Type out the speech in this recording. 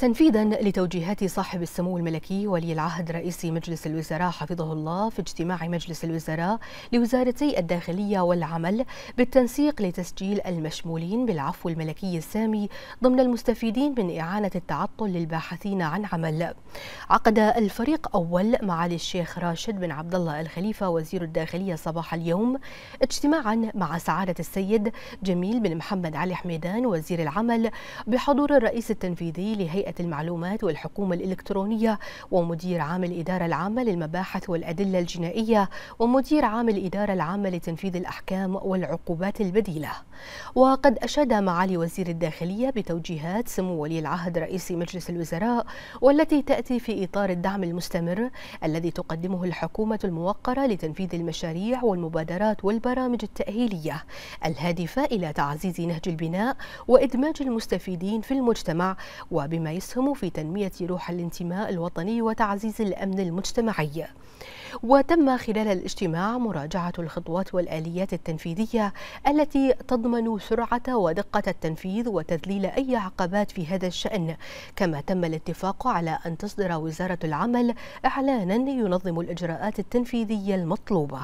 تنفيذا لتوجيهات صاحب السمو الملكي ولي العهد رئيس مجلس الوزراء حفظه الله في اجتماع مجلس الوزراء لوزارتي الداخليه والعمل بالتنسيق لتسجيل المشمولين بالعفو الملكي السامي ضمن المستفيدين من اعانه التعطل للباحثين عن عمل. عقد الفريق اول معالي الشيخ راشد بن عبد الله الخليفه وزير الداخليه صباح اليوم اجتماعا مع سعاده السيد جميل بن محمد علي حميدان وزير العمل بحضور الرئيس التنفيذي لهيئه هيئه المعلومات والحكومة الإلكترونية ومدير عام الإدارة العامة للمباحث والأدلة الجنائية ومدير عام الإدارة العامة لتنفيذ الأحكام والعقوبات البديلة وقد أشاد معالي وزير الداخلية بتوجيهات سمو ولي العهد رئيس مجلس الوزراء والتي تأتي في إطار الدعم المستمر الذي تقدمه الحكومة الموقرة لتنفيذ المشاريع والمبادرات والبرامج التأهيلية الهادفة إلى تعزيز نهج البناء وإدماج المستفيدين في المجتمع وبما يسهم في تنمية روح الانتماء الوطني وتعزيز الأمن المجتمعي وتم خلال الاجتماع مراجعة الخطوات والآليات التنفيذية التي تضمن سرعة ودقة التنفيذ وتذليل أي عقبات في هذا الشأن كما تم الاتفاق على أن تصدر وزارة العمل إعلانا ينظم الإجراءات التنفيذية المطلوبة